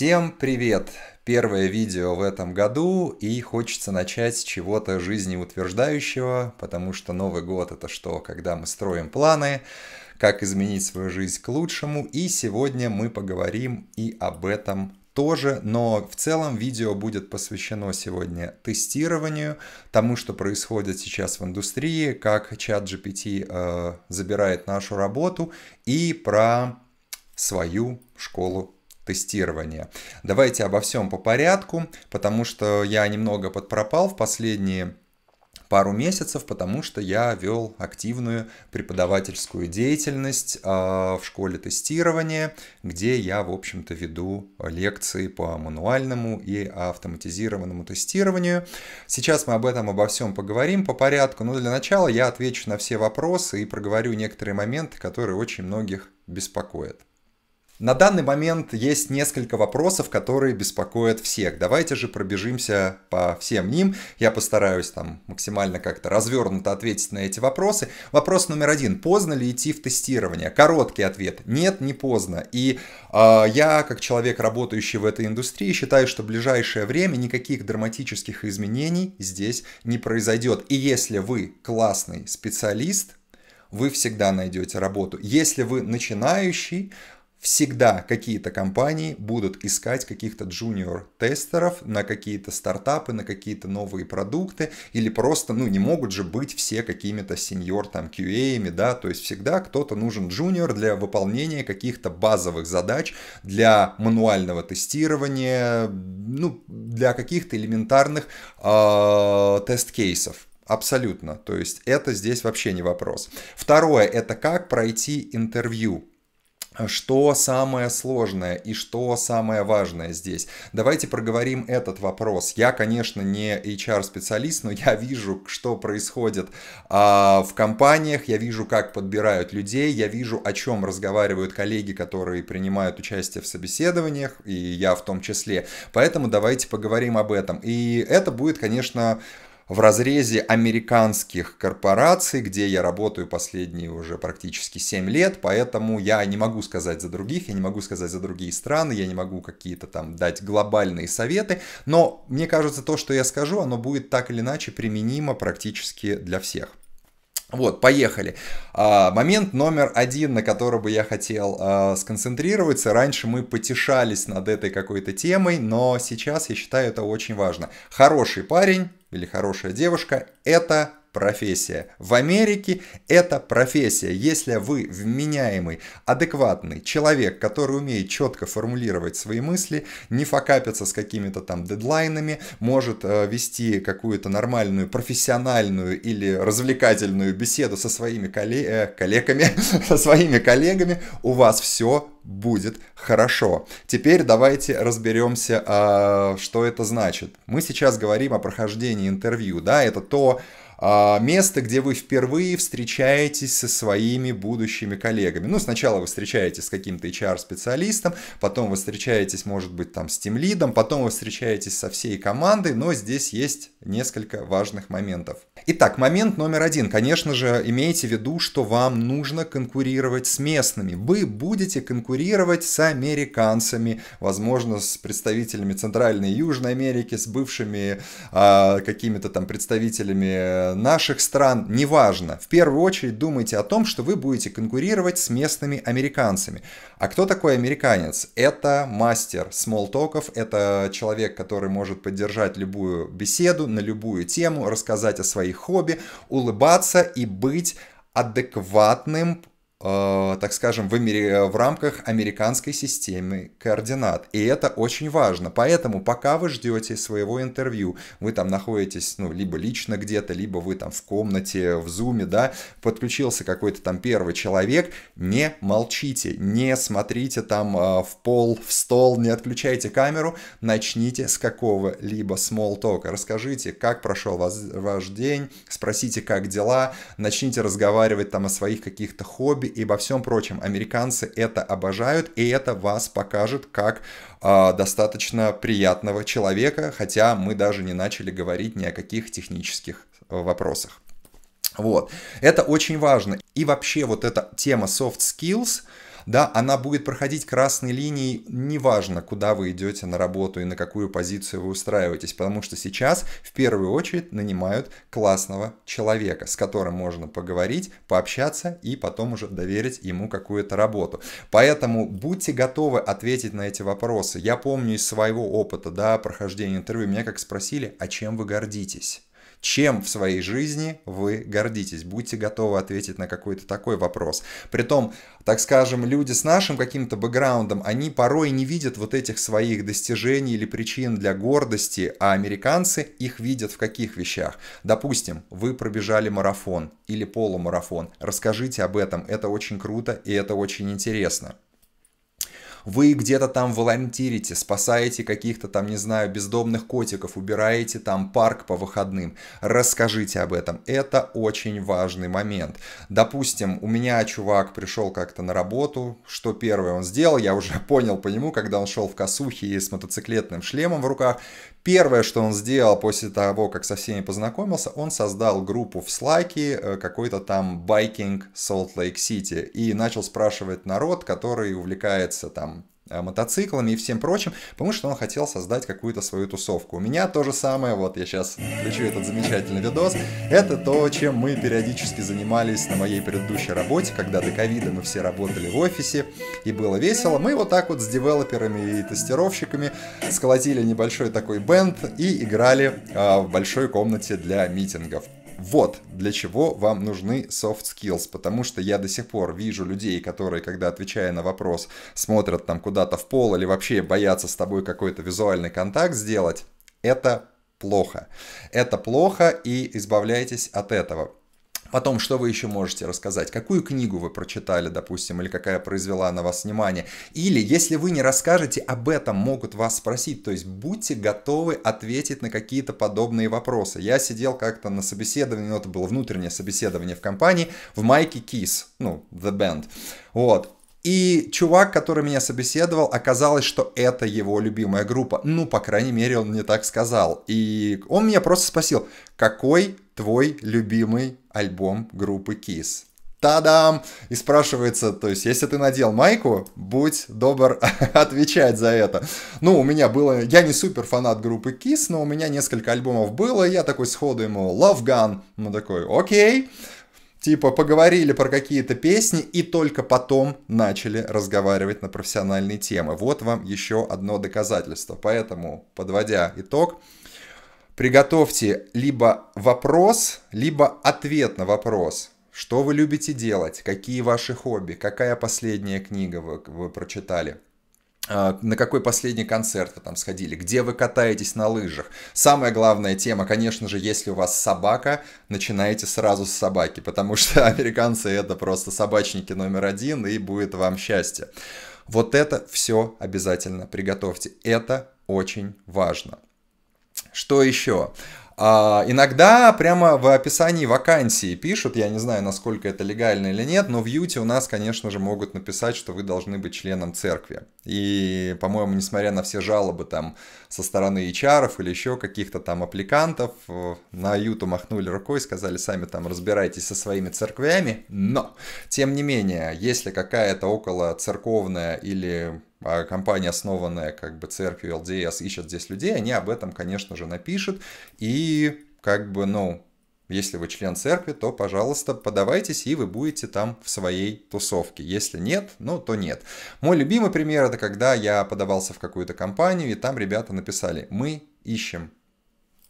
Всем привет! Первое видео в этом году и хочется начать с чего-то жизнеутверждающего, потому что Новый год это что, когда мы строим планы, как изменить свою жизнь к лучшему и сегодня мы поговорим и об этом тоже, но в целом видео будет посвящено сегодня тестированию, тому, что происходит сейчас в индустрии, как чат GPT э, забирает нашу работу и про свою школу тестирования. Давайте обо всем по порядку, потому что я немного подпропал в последние пару месяцев, потому что я вел активную преподавательскую деятельность а, в школе тестирования, где я, в общем-то, веду лекции по мануальному и автоматизированному тестированию. Сейчас мы об этом обо всем поговорим по порядку, но для начала я отвечу на все вопросы и проговорю некоторые моменты, которые очень многих беспокоят. На данный момент есть несколько вопросов, которые беспокоят всех. Давайте же пробежимся по всем ним. Я постараюсь там максимально как-то развернуто ответить на эти вопросы. Вопрос номер один. Поздно ли идти в тестирование? Короткий ответ. Нет, не поздно. И э, я, как человек, работающий в этой индустрии, считаю, что в ближайшее время никаких драматических изменений здесь не произойдет. И если вы классный специалист, вы всегда найдете работу. Если вы начинающий, всегда какие-то компании будут искать каких-то джуниор-тестеров на какие-то стартапы, на какие-то новые продукты, или просто, ну, не могут же быть все какими-то сеньор там QA-ами, да, то есть всегда кто-то нужен джуниор для выполнения каких-то базовых задач, для мануального тестирования, ну, для каких-то элементарных а, тест-кейсов. Абсолютно. То есть это здесь вообще не вопрос. Второе, это как пройти интервью что самое сложное и что самое важное здесь? Давайте проговорим этот вопрос. Я, конечно, не HR-специалист, но я вижу, что происходит а, в компаниях, я вижу, как подбирают людей, я вижу, о чем разговаривают коллеги, которые принимают участие в собеседованиях, и я в том числе. Поэтому давайте поговорим об этом. И это будет, конечно, в разрезе американских корпораций, где я работаю последние уже практически 7 лет, поэтому я не могу сказать за других, я не могу сказать за другие страны, я не могу какие-то там дать глобальные советы, но мне кажется, то, что я скажу, оно будет так или иначе применимо практически для всех. Вот, поехали. А, момент номер один, на который бы я хотел а, сконцентрироваться. Раньше мы потешались над этой какой-то темой, но сейчас я считаю это очень важно. Хороший парень или хорошая девушка, это профессия. В Америке это профессия. Если вы вменяемый, адекватный человек, который умеет четко формулировать свои мысли, не факапится с какими-то там дедлайнами, может э, вести какую-то нормальную профессиональную или развлекательную беседу со своими колле- э, коллегами, со своими коллегами, у вас все будет хорошо. Теперь давайте разберемся, э, а, что это значит. Мы сейчас говорим о прохождении интервью, да, это то, а, место, где вы впервые встречаетесь со своими будущими коллегами. Ну, сначала вы встречаетесь с каким-то HR-специалистом, потом вы встречаетесь, может быть, там с тем лидом, потом вы встречаетесь со всей командой, но здесь есть несколько важных моментов. Итак, момент номер один. Конечно же, имейте в виду, что вам нужно конкурировать с местными. Вы будете конкурировать с американцами, возможно, с представителями Центральной и Южной Америки, с бывшими э, какими-то там представителями э, Э, наших стран, неважно. В первую очередь думайте о том, что вы будете конкурировать с местными американцами. А кто такой американец? Это мастер смолтоков, это человек, который может поддержать любую беседу на любую тему, рассказать о своих хобби, улыбаться и быть адекватным Э, так скажем, в, Амери... Э, в рамках американской системы координат. И это очень важно. Поэтому пока вы ждете своего интервью, вы там находитесь, ну, либо лично где-то, либо вы там в комнате, в зуме, да, подключился какой-то там первый человек, не молчите, не смотрите там э, в пол, в стол, не отключайте камеру, начните с какого-либо small talk. Расскажите, как прошел вас, ваш день, спросите, как дела, начните разговаривать там о своих каких-то хобби, и обо всем прочем. Американцы это обожают, и это вас покажет как э, достаточно приятного человека, хотя мы даже не начали говорить ни о каких технических э, вопросах. Вот, это очень важно. И вообще вот эта тема soft skills – да, она будет проходить красной линией, неважно, куда вы идете на работу и на какую позицию вы устраиваетесь, потому что сейчас в первую очередь нанимают классного человека, с которым можно поговорить, пообщаться и потом уже доверить ему какую-то работу. Поэтому будьте готовы ответить на эти вопросы. Я помню из своего опыта, да, прохождения интервью, меня как спросили, а чем вы гордитесь? Чем в своей жизни вы гордитесь? Будьте готовы ответить на какой-то такой вопрос. Притом, так скажем, люди с нашим каким-то бэкграундом, они порой не видят вот этих своих достижений или причин для гордости, а американцы их видят в каких вещах? Допустим, вы пробежали марафон или полумарафон. Расскажите об этом, это очень круто и это очень интересно вы где-то там волонтерите, спасаете каких-то там, не знаю, бездомных котиков, убираете там парк по выходным, расскажите об этом. Это очень важный момент. Допустим, у меня чувак пришел как-то на работу, что первое он сделал, я уже понял по нему, когда он шел в косухе и с мотоциклетным шлемом в руках, Первое, что он сделал после того, как со всеми познакомился, он создал группу в Слайке, э, какой-то там байкинг Salt Lake City, и начал спрашивать народ, который увлекается там Э, мотоциклами и всем прочим, потому что он хотел создать какую-то свою тусовку. У меня то же самое, вот я сейчас включу этот замечательный видос, это то, чем мы периодически занимались на моей предыдущей работе, когда до ковида мы все работали в офисе, и было весело. Мы вот так вот с девелоперами и тестировщиками сколотили небольшой такой бенд и играли а, в большой комнате для митингов. Вот для чего вам нужны soft skills, потому что я до сих пор вижу людей, которые, когда отвечая на вопрос, смотрят там куда-то в пол или вообще боятся с тобой какой-то визуальный контакт сделать. Это плохо. Это плохо и избавляйтесь от этого. Потом, что вы еще можете рассказать? Какую книгу вы прочитали, допустим, или какая произвела на вас внимание? Или, если вы не расскажете, об этом могут вас спросить. То есть, будьте готовы ответить на какие-то подобные вопросы. Я сидел как-то на собеседовании, ну, это было внутреннее собеседование в компании, в майке Kiss, ну, The Band. Вот, и чувак, который меня собеседовал, оказалось, что это его любимая группа. Ну, по крайней мере, он мне так сказал. И он меня просто спросил, какой твой любимый альбом группы Kiss? Та-дам! И спрашивается, то есть, если ты надел майку, будь добр отвечать за это. Ну, у меня было... Я не супер фанат группы Kiss, но у меня несколько альбомов было, я такой сходу ему «Love Gun». Он такой «Окей». Okay типа поговорили про какие-то песни и только потом начали разговаривать на профессиональные темы. Вот вам еще одно доказательство. Поэтому, подводя итог, приготовьте либо вопрос, либо ответ на вопрос. Что вы любите делать? Какие ваши хобби? Какая последняя книга вы, вы прочитали? А, на какой последний концерт вы там сходили, где вы катаетесь на лыжах. Самая главная тема, конечно же, если у вас собака, начинайте сразу с собаки, потому что американцы это просто собачники номер один, и будет вам счастье. Вот это все обязательно приготовьте. Это очень важно. Что еще? А, иногда прямо в описании вакансии пишут, я не знаю, насколько это легально или нет, но в Юте у нас, конечно же, могут написать, что вы должны быть членом церкви. И, по-моему, несмотря на все жалобы там со стороны HR или еще каких-то там аппликантов, э, на Юту махнули рукой, сказали, сами там разбирайтесь со своими церквями. Но, тем не менее, если какая-то около церковная или а компания, основанная как бы церковью LDS, ищет здесь людей, они об этом, конечно же, напишут. И как бы, ну, если вы член церкви, то, пожалуйста, подавайтесь, и вы будете там в своей тусовке. Если нет, ну, то нет. Мой любимый пример – это когда я подавался в какую-то компанию, и там ребята написали «Мы ищем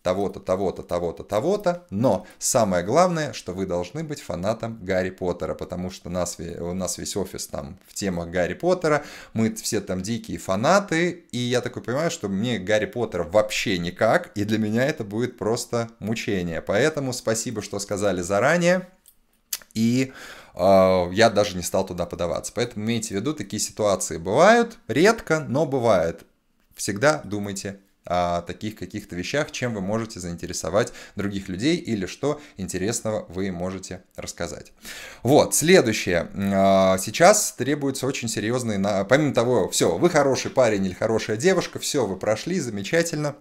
того-то, того-то, того-то, того-то, но самое главное, что вы должны быть фанатом Гарри Поттера, потому что нас, у нас весь офис там в темах Гарри Поттера, мы все там дикие фанаты, и я такой понимаю, что мне Гарри Поттер вообще никак, и для меня это будет просто мучение. Поэтому спасибо, что сказали заранее, и а, я даже не стал туда подаваться. Поэтому имейте в виду, такие ситуации бывают, редко, но бывают. Всегда думайте о таких каких-то вещах, чем вы можете заинтересовать других людей или что интересного вы можете рассказать. Вот, следующее. А, сейчас требуется очень серьезный, на... помимо того, все, вы хороший парень или хорошая девушка, все, вы прошли, замечательно.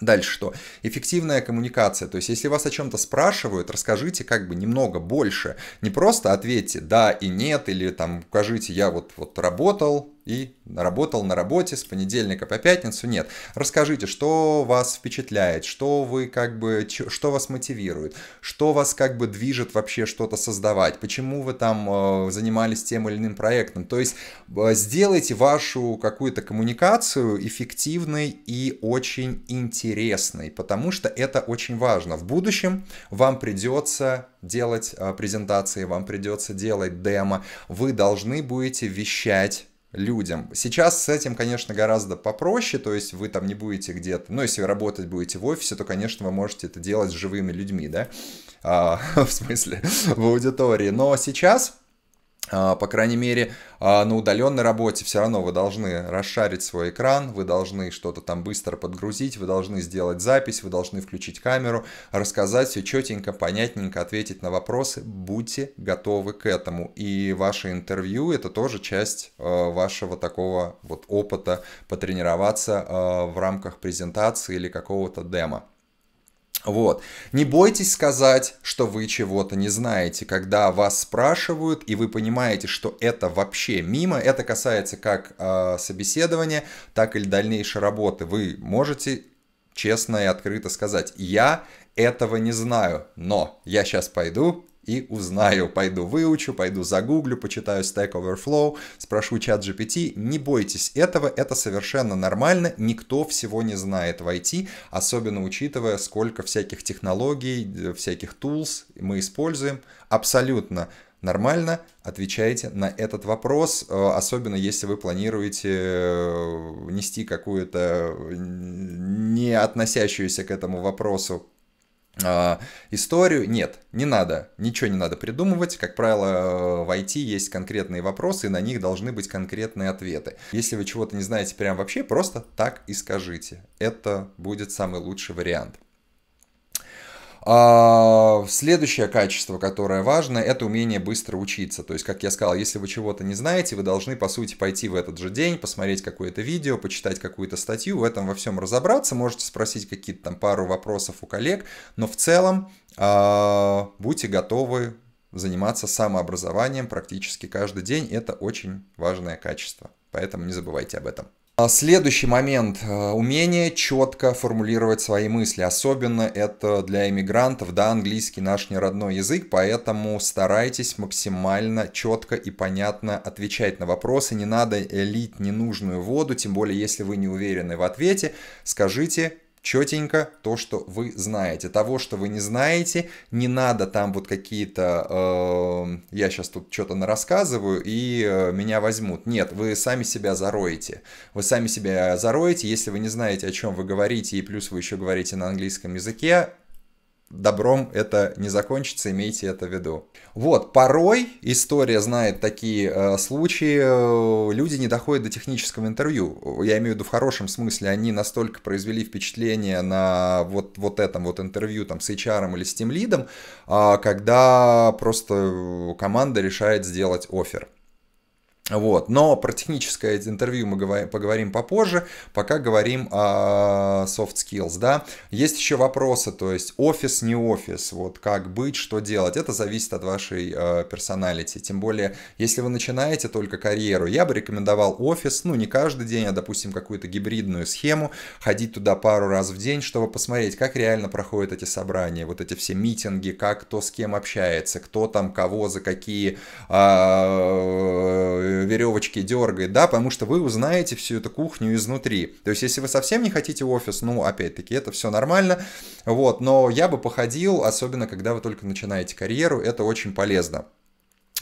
Дальше что? Эффективная коммуникация. То есть, если вас о чем-то спрашивают, расскажите как бы немного больше. Не просто ответьте да и нет, или там укажите, я вот, вот работал, и работал на работе с понедельника по пятницу. Нет, расскажите, что вас впечатляет, что вы как бы, что вас мотивирует, что вас как бы движет вообще что-то создавать, почему вы там э, занимались тем или иным проектом. То есть э, сделайте вашу какую-то коммуникацию эффективной и очень интересной, потому что это очень важно. В будущем вам придется делать э, презентации, вам придется делать демо, вы должны будете вещать людям. Сейчас с этим, конечно, гораздо попроще, то есть вы там не будете где-то, ну, если вы работать будете в офисе, то, конечно, вы можете это делать с живыми людьми, да, а, в смысле, в аудитории. Но сейчас а, по крайней мере, а, на удаленной работе все равно вы должны расшарить свой экран, вы должны что-то там быстро подгрузить, вы должны сделать запись, вы должны включить камеру, рассказать все четенько, понятненько, ответить на вопросы. Будьте готовы к этому. И ваше интервью – это тоже часть а, вашего такого вот опыта потренироваться в рамках презентации или какого-то демо. Вот. Не бойтесь сказать, что вы чего-то не знаете, когда вас спрашивают, и вы понимаете, что это вообще мимо. Это касается как э, собеседования, так и дальнейшей работы. Вы можете честно и открыто сказать, я этого не знаю, но я сейчас пойду и узнаю. Пойду выучу, пойду загуглю, почитаю Stack Overflow, спрошу чат GPT. Не бойтесь этого, это совершенно нормально. Никто всего не знает в IT, особенно учитывая, сколько всяких технологий, э, всяких tools мы используем. Абсолютно нормально отвечайте на этот вопрос, э, особенно если вы планируете э, нести какую-то не относящуюся к этому вопросу а, историю. Нет, не надо, ничего не надо придумывать. Как правило, э, в IT есть конкретные вопросы, и на них должны быть конкретные ответы. Если вы чего-то не знаете прям вообще, просто так и скажите. Это будет самый лучший вариант. А, следующее качество, которое важно, это умение быстро учиться. То есть, как я сказал, если вы чего-то не знаете, вы должны, по сути, пойти в этот же день, посмотреть какое-то видео, почитать какую-то статью, в этом во всем разобраться. Можете спросить какие-то там пару вопросов у коллег, но в целом а, будьте готовы заниматься самообразованием практически каждый день. Это очень важное качество. Поэтому не забывайте об этом. А следующий момент э, – умение четко формулировать свои мысли. Особенно это для иммигрантов. Да, английский наш не родной язык, поэтому старайтесь максимально четко и понятно отвечать на вопросы. Не надо лить ненужную воду, тем более если вы не уверены в ответе. Скажите четенько то, что вы знаете. Того, что вы не знаете, не надо там вот какие-то, э, я сейчас тут что-то нарассказываю и э, меня возьмут. Нет, вы сами себя зароете. Вы сами себя зароете, если вы не знаете, о чем вы говорите, и плюс вы еще говорите на английском языке, добром это не закончится, имейте это в виду. Вот, порой история знает такие э, случаи, э, люди не доходят до технического интервью. Я имею в виду в хорошем смысле, они настолько произвели впечатление на вот, вот этом вот интервью там с HR или с Team Lead, э, когда просто команда решает сделать офер. Вот. Но про техническое интервью мы поговорим попозже, пока говорим о soft skills. Да? Есть еще вопросы, то есть офис, не офис, вот как быть, что делать. Это зависит от вашей э, персоналити. Тем более, если вы начинаете только карьеру, я бы рекомендовал офис, ну не каждый день, а допустим какую-то гибридную схему, ходить туда пару раз в день, чтобы посмотреть, как реально проходят эти собрания, вот эти все митинги, как кто с кем общается, кто там кого за какие... А, веревочки дергает, да, потому что вы узнаете всю эту кухню изнутри. То есть, если вы совсем не хотите офис, ну, опять-таки, это все нормально, вот, но я бы походил, особенно когда вы только начинаете карьеру, это очень полезно.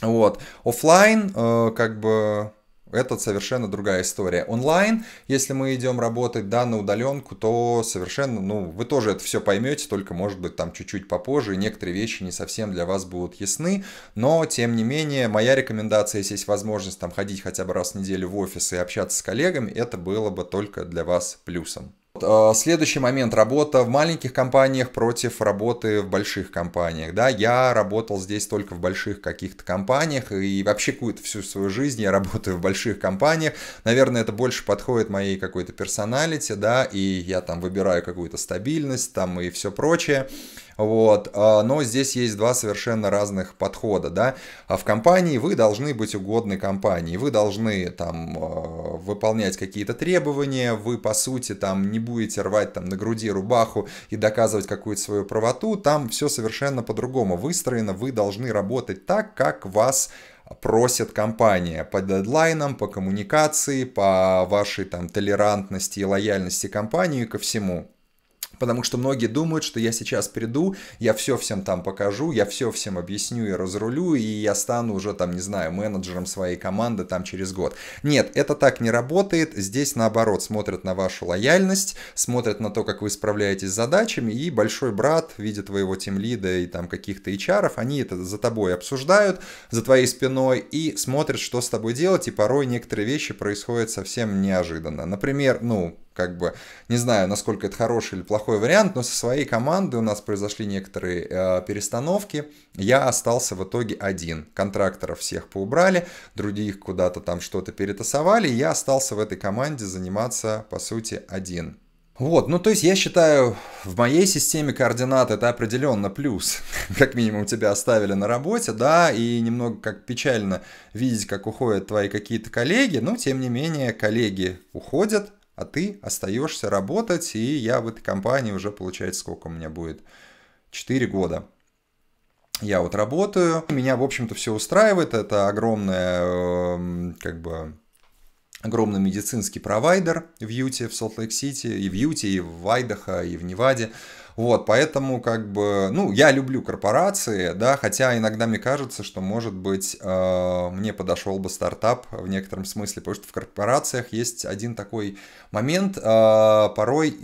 Вот, офлайн, э, как бы, это совершенно другая история. Онлайн, если мы идем работать, да, на удаленку, то совершенно, ну, вы тоже это все поймете, только, может быть, там чуть-чуть попозже, и некоторые вещи не совсем для вас будут ясны, но, тем не менее, моя рекомендация, если есть возможность там ходить хотя бы раз в неделю в офис и общаться с коллегами, это было бы только для вас плюсом. Э, следующий момент. Работа в маленьких компаниях против работы в больших компаниях. Да, я работал здесь только в больших каких-то компаниях. И вообще какую-то всю свою жизнь я работаю в больших компаниях. Наверное, это больше подходит моей какой-то персоналити, да. И я там выбираю какую-то стабильность там и все прочее. Вот. А, но здесь есть два совершенно разных подхода. Да? А в компании вы должны быть угодны компании, вы должны там а, выполнять какие-то требования, вы по сути там не будете рвать там на груди рубаху и доказывать какую-то свою правоту, там все совершенно по-другому выстроено, вы должны работать так, как вас просит компания по дедлайнам, по коммуникации, по вашей там толерантности и лояльности компании и ко всему потому что многие думают, что я сейчас приду, я все всем там покажу, я все всем объясню и разрулю, и я стану уже там, не знаю, менеджером своей команды там через год. Нет, это так не работает, здесь наоборот смотрят на вашу лояльность, смотрят на то, как вы справляетесь с задачами, и большой брат в виде твоего тимлида и там каких-то HR, они это за тобой обсуждают, за твоей спиной, и смотрят, что с тобой делать, и порой некоторые вещи происходят совсем неожиданно. Например, ну, как бы не знаю, насколько это хороший или плохой вариант, но со своей командой у нас произошли некоторые э, перестановки. Я остался в итоге один. Контракторов всех поубрали, других куда-то там что-то перетасовали, и я остался в этой команде заниматься, по сути, один. Вот, ну то есть я считаю, в моей системе координат это определенно плюс. как минимум тебя оставили на работе, да, и немного как печально видеть, как уходят твои какие-то коллеги, но тем не менее коллеги уходят, а ты остаешься работать, и я в этой компании уже, получается, сколько у меня будет? четыре года. Я вот работаю, меня, в общем-то, все устраивает, это огромная, эм, как бы, огромный медицинский провайдер в Юте, в Солт-Лейк-Сити, и в Юте, и в Айдахо, и в Неваде. Вот, поэтому как бы, ну, я люблю корпорации, да, хотя иногда мне кажется, что, может быть, э, мне подошел бы стартап в некотором смысле, потому что в корпорациях есть один такой момент, э, порой,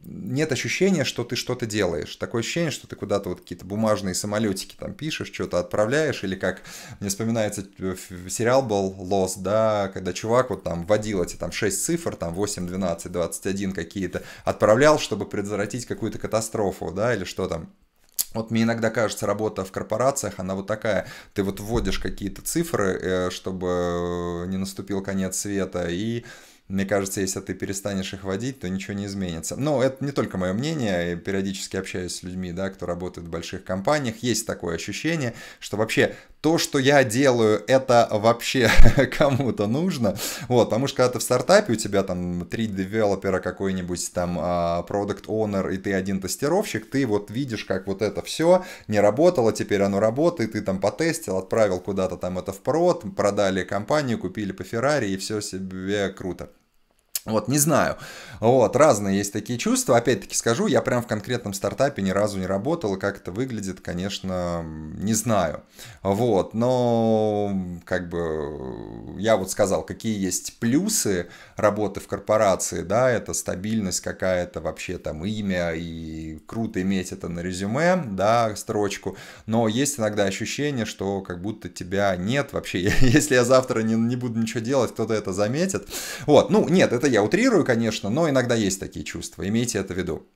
нет ощущения, что ты что-то делаешь. Такое ощущение, что ты куда-то вот какие-то бумажные самолетики там пишешь, что-то отправляешь, или как мне вспоминается э, сериал был Lost, да, когда чувак вот там вводил эти там 6 цифр, там 8, 12, 21 какие-то, отправлял, чтобы предотвратить какую-то катастрофу, да, или что там. Вот мне иногда кажется, работа в корпорациях, она вот такая. Ты вот вводишь какие-то цифры, э, чтобы не наступил конец света, и мне кажется, если ты перестанешь их водить, то ничего не изменится. Но это не только мое мнение, я периодически общаюсь с людьми, да, кто работает в больших компаниях, есть такое ощущение, что вообще то, что я делаю, это вообще кому-то нужно. Вот, потому а что когда ты в стартапе, у тебя там три девелопера какой-нибудь там продукт а, owner и ты один тестировщик, ты вот видишь, как вот это все не работало, теперь оно работает, ты там потестил, отправил куда-то там это в прод, продали компанию, купили по Феррари и все себе круто. Вот, не знаю. Вот, разные есть такие чувства. Опять-таки скажу, я прям в конкретном стартапе ни разу не работал, как это выглядит, конечно, не знаю. Вот, но как бы я вот сказал, какие есть плюсы работы в корпорации, да, это стабильность какая-то, вообще там имя, и круто иметь это на резюме, да, строчку, но есть иногда ощущение, что как будто тебя нет вообще, если я завтра не, не буду ничего делать, кто-то это заметит. Вот, ну, нет, это я я утрирую, конечно, но иногда есть такие чувства, имейте это в виду.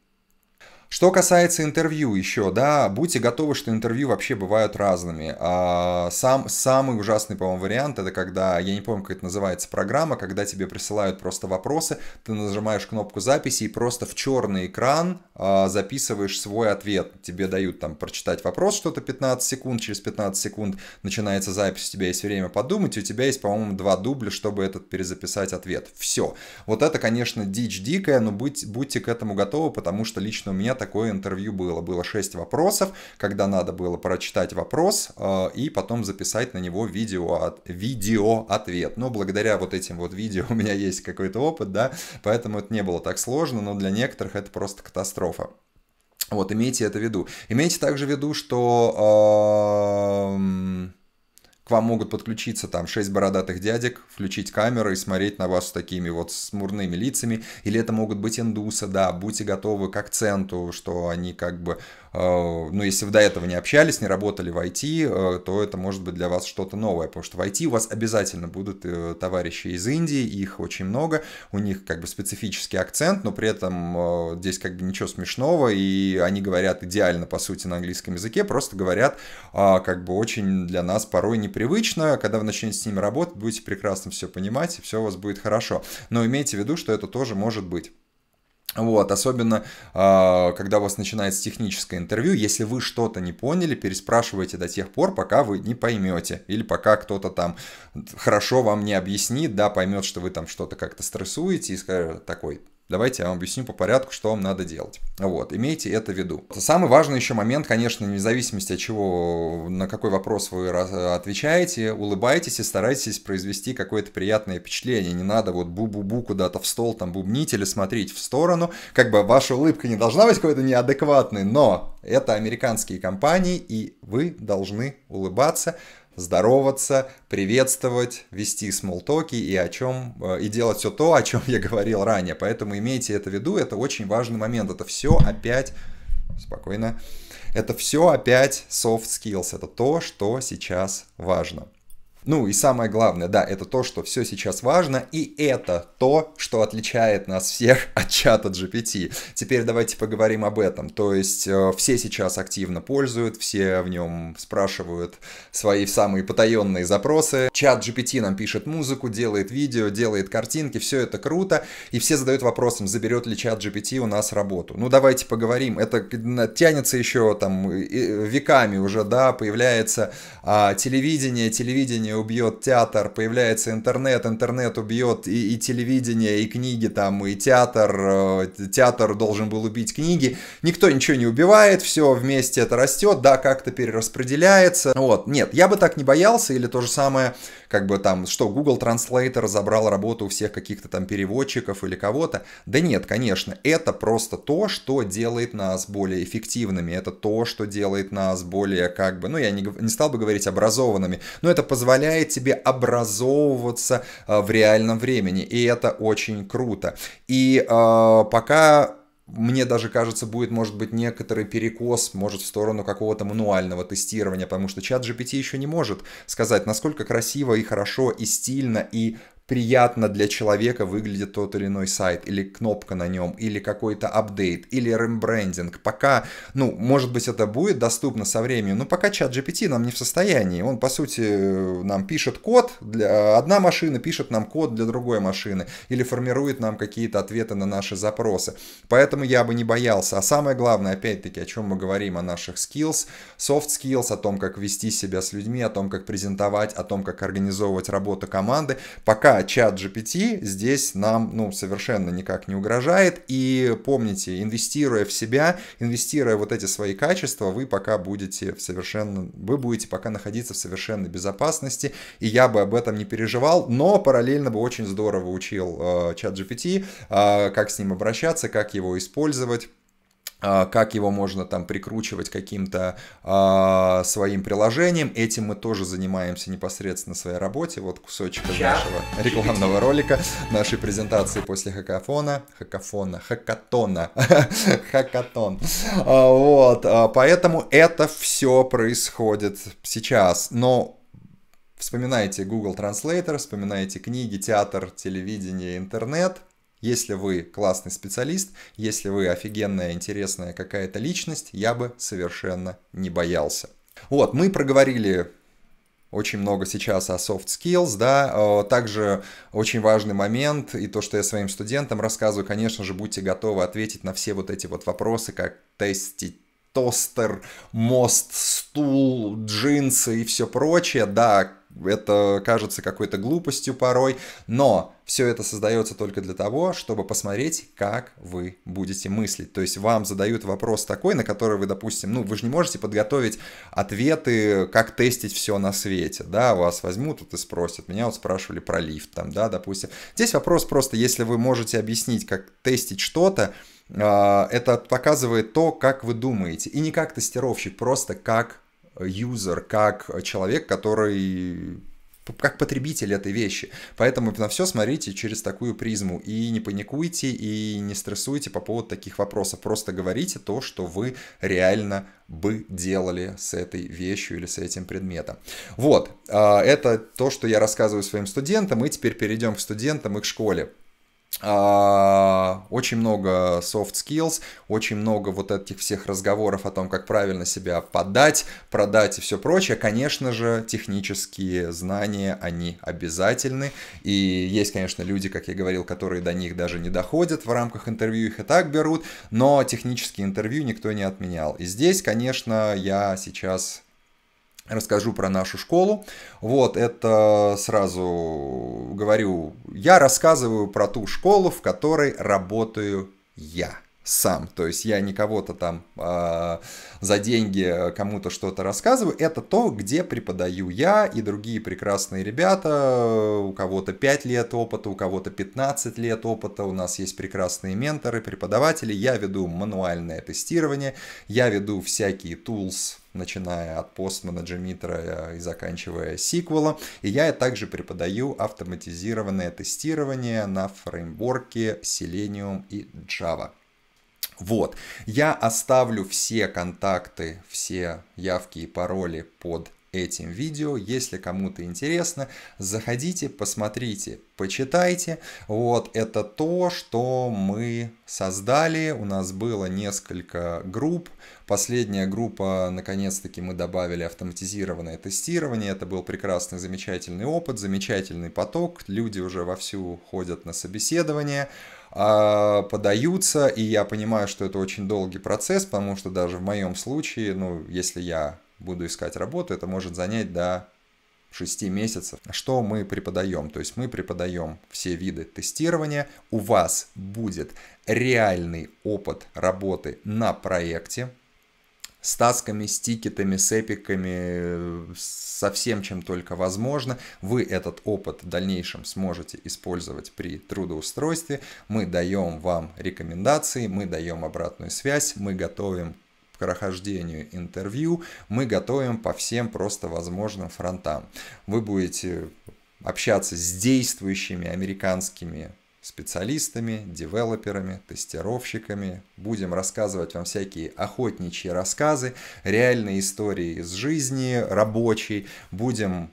Что касается интервью еще, да, будьте готовы, что интервью вообще бывают разными. А, сам, самый ужасный, по-моему, вариант, это когда, я не помню, как это называется, программа, когда тебе присылают просто вопросы, ты нажимаешь кнопку записи и просто в черный экран а, записываешь свой ответ. Тебе дают там прочитать вопрос что-то 15 секунд, через 15 секунд начинается запись, у тебя есть время подумать, у тебя есть, по-моему, два дубля, чтобы этот перезаписать ответ. Все. Вот это, конечно, дичь дикая, но будь, будьте к этому готовы, потому что лично у меня такое интервью было. Было 6 вопросов, когда надо было прочитать вопрос э, и потом записать на него видео, от, видео ответ. Но благодаря вот этим вот видео у меня есть какой-то опыт, да, поэтому это не было так сложно, но для некоторых это просто катастрофа. Вот, имейте это в виду. Имейте также в виду, что... Э, вам могут подключиться там шесть бородатых дядек, включить камеры и смотреть на вас с такими вот смурными лицами. Или это могут быть индусы, да, будьте готовы к акценту, что они как бы Э, ну, если вы до этого не общались, не работали в IT, э, то это может быть для вас что-то новое, потому что в IT у вас обязательно будут э, товарищи из Индии, их очень много, у них как бы специфический акцент, но при этом здесь как бы ничего смешного, и они говорят идеально, по сути, на английском языке, просто говорят а, как бы очень для нас порой непривычно, когда вы начнете с ними работать, будете прекрасно все понимать, и все у вас будет хорошо, но имейте в виду, что это тоже может быть. Вот, особенно, а, когда у вас начинается техническое интервью, если вы что-то не поняли, переспрашивайте до тех пор, пока вы не поймете, или пока кто-то там хорошо вам не объяснит, да, поймет, что вы там что-то как-то стрессуете и скажет такой, Давайте я вам объясню по порядку, что вам надо делать. Вот, имейте это в виду. Самый важный еще момент, конечно, вне зависимости от чего, на какой вопрос вы отвечаете, улыбайтесь и старайтесь произвести какое-то приятное впечатление. Не надо вот бу-бу-бу куда-то в стол там бубнить или смотреть в сторону. Как бы ваша улыбка не должна быть какой-то неадекватной, но это американские компании, и вы должны улыбаться, здороваться, приветствовать, вести смолтоки и о чем э, и делать все то, о чем я говорил ранее. Поэтому имейте это в виду, это очень важный момент. Это все опять спокойно. Это все опять soft skills, это то, что сейчас важно. Ну и самое главное, да, это то, что все сейчас важно, и это то, что отличает нас всех от чата GPT. Теперь давайте поговорим об этом. То есть э, все сейчас активно пользуют, все в нем спрашивают свои самые потаенные запросы. Чат GPT нам пишет музыку, делает видео, делает картинки, все это круто, и все задают вопросом, заберет ли чат GPT у нас работу. Ну давайте поговорим, это тянется еще там э, э, веками уже, да, появляется а, телевидение, телевидение телевидение убьет театр, появляется интернет, интернет убьет и, и телевидение, и книги там, и театр, э, театр должен был убить книги. Никто ничего не убивает, все вместе это растет, да, как-то перераспределяется. Вот, нет, я бы так не боялся, или то же самое как бы там, что Google Translate разобрал работу у всех каких-то там переводчиков или кого-то. Да нет, конечно, это просто то, что делает нас более эффективными, это то, что делает нас более как бы, ну я не, не стал бы говорить образованными, но это позволяет тебе образовываться э, в реальном времени, и это очень круто. И э, пока мне даже кажется, будет, может быть, некоторый перекос, может, в сторону какого-то мануального тестирования, потому что чат GPT еще не может сказать, насколько красиво и хорошо, и стильно, и приятно для человека выглядит тот или иной сайт, или кнопка на нем, или какой-то апдейт, или рембрендинг. Пока, ну, может быть, это будет доступно со временем, но пока чат GPT нам не в состоянии. Он, по сути, нам пишет код, для... одна машина пишет нам код для другой машины, или формирует нам какие-то ответы на наши запросы. Поэтому я бы не боялся. А самое главное, опять-таки, о чем мы говорим, о наших skills, soft skills, о том, как вести себя с людьми, о том, как презентовать, о том, как организовывать работу команды. Пока чат GPT здесь нам ну, совершенно никак не угрожает. И помните, инвестируя в себя, инвестируя вот эти свои качества, вы пока будете в совершенно, вы будете пока находиться в совершенной безопасности, и я бы об этом не переживал, но параллельно бы очень здорово учил э, чат GPT, э, как с ним обращаться, как его использовать. А, как его можно там прикручивать каким-то а, своим приложением. Этим мы тоже занимаемся непосредственно в своей работе. Вот кусочек из нашего рекламного ролика, нашей презентации после хакафона. Хакафона, хакатона. Хакатон. А, вот, а, поэтому это все происходит сейчас. Но вспоминайте Google Translator, вспоминайте книги, театр, телевидение, интернет – если вы классный специалист, если вы офигенная, интересная какая-то личность, я бы совершенно не боялся. Вот, мы проговорили очень много сейчас о soft skills, да, также очень важный момент, и то, что я своим студентам рассказываю, конечно же, будьте готовы ответить на все вот эти вот вопросы, как тестить тостер, мост, стул, джинсы и все прочее, да, это кажется какой-то глупостью порой, но все это создается только для того, чтобы посмотреть, как вы будете мыслить. То есть вам задают вопрос такой, на который вы, допустим, ну, вы же не можете подготовить ответы, как тестить все на свете, да, вас возьмут вот и спросят, меня вот спрашивали про лифт там, да, допустим. Здесь вопрос просто, если вы можете объяснить, как тестить что-то, а, это показывает то, как вы думаете. И не как тестировщик, просто как юзер, как человек, который как потребитель этой вещи. Поэтому на все смотрите через такую призму. И не паникуйте, и не стрессуйте по поводу таких вопросов. Просто говорите то, что вы реально бы делали с этой вещью или с этим предметом. Вот, а, это то, что я рассказываю своим студентам. И теперь перейдем к студентам и к школе. А, очень много soft skills, очень много вот этих всех разговоров о том, как правильно себя подать, продать и все прочее. Конечно же, технические знания, они обязательны. И есть, конечно, люди, как я говорил, которые до них даже не доходят, в рамках интервью их и так берут, но технические интервью никто не отменял. И здесь, конечно, я сейчас расскажу про нашу школу. Вот, это сразу говорю, я рассказываю про ту школу, в которой работаю я сам. То есть я не кого-то там э, за деньги а, кому-то что-то рассказываю. Это то, где преподаю я и другие прекрасные ребята. У кого-то 5 лет опыта, у кого-то 15 лет опыта. У нас есть прекрасные менторы, преподаватели. Я веду мануальное тестирование. Я веду всякие tools начиная от постмана, Джимитра э, и заканчивая сиквела, И я также преподаю автоматизированное тестирование на фреймворке Selenium и Java. Вот, я оставлю все контакты, все явки и пароли под этим видео. Если кому-то интересно, заходите, посмотрите, почитайте. Вот это то, что мы создали. У нас было несколько групп. Последняя группа, наконец-таки, мы добавили автоматизированное тестирование. Это был прекрасный, замечательный опыт, замечательный поток. Люди уже вовсю ходят на собеседование а, подаются, и я понимаю, что это очень долгий процесс, потому что даже в моем случае, ну, если я буду искать работу, это может занять до 6 месяцев. А что мы преподаем? То есть мы преподаем все виды тестирования. У вас будет реальный опыт работы на проекте с тасками, с тикетами, с эпиками, со всем, чем только возможно. Вы этот опыт в дальнейшем сможете использовать при трудоустройстве. Мы даем вам рекомендации, мы даем обратную связь, мы готовим прохождению интервью мы готовим по всем просто возможным фронтам. Вы будете общаться с действующими американскими специалистами, девелоперами, тестировщиками. Будем рассказывать вам всякие охотничьи рассказы, реальные истории из жизни рабочей. Будем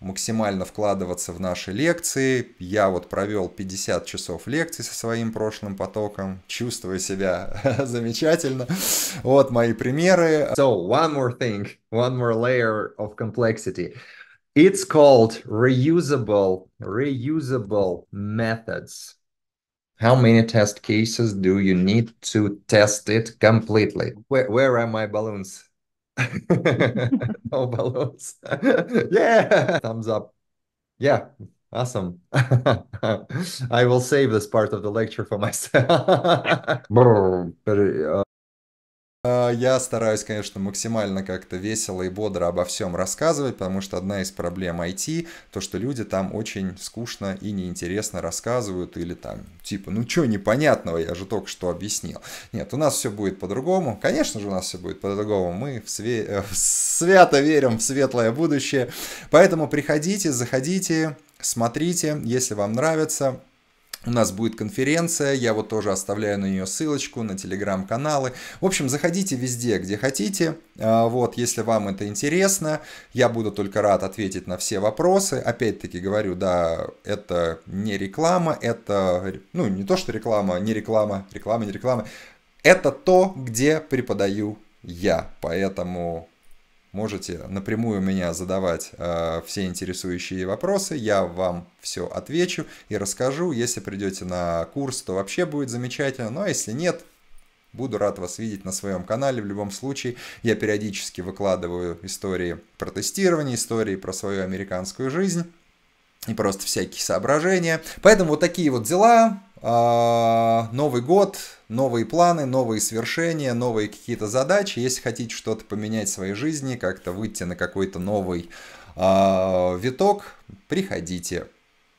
максимально вкладываться в наши лекции. Я вот провел 50 часов лекций со своим прошлым потоком, чувствую себя замечательно. Вот мои примеры. So, one more thing, one more layer of complexity. It's called reusable, reusable methods. How many test cases do you need to test it completely? Where, where are my balloons? no balloons. yeah. Thumbs up. Yeah. Awesome. I will save this part of the lecture for myself. but, uh... Э, я стараюсь, конечно, максимально как-то весело и бодро обо всем рассказывать, потому что одна из проблем IT, то, что люди там очень скучно и неинтересно рассказывают, или там, типа, ну что непонятного, я же только что объяснил. Нет, у нас все будет по-другому, конечно же у нас все будет по-другому, мы в све... Э, свято верим в светлое будущее, поэтому приходите, заходите, смотрите, если вам нравится, у нас будет конференция, я вот тоже оставляю на нее ссылочку, на телеграм-каналы. В общем, заходите везде, где хотите. А, вот, если вам это интересно, я буду только рад ответить на все вопросы. Опять-таки говорю, да, это не реклама, это, ну, не то, что реклама, не реклама, реклама, не реклама. Это то, где преподаю я, поэтому Можете напрямую меня задавать э, все интересующие вопросы, я вам все отвечу и расскажу. Если придете на курс, то вообще будет замечательно, Но ну, а если нет, Буду рад вас видеть на своем канале. В любом случае, я периодически выкладываю истории про тестирование, истории про свою американскую жизнь и просто всякие соображения. Поэтому вот такие вот дела. А, новый год, новые планы, новые свершения, новые какие-то задачи. Если хотите что-то поменять в своей жизни, как-то выйти на какой-то новый а, виток, приходите.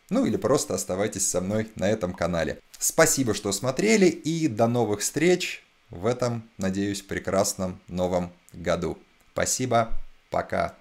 Ну или просто оставайтесь со мной на этом канале. Спасибо, что смотрели и до новых встреч в этом, надеюсь, прекрасном новом году. Спасибо, пока.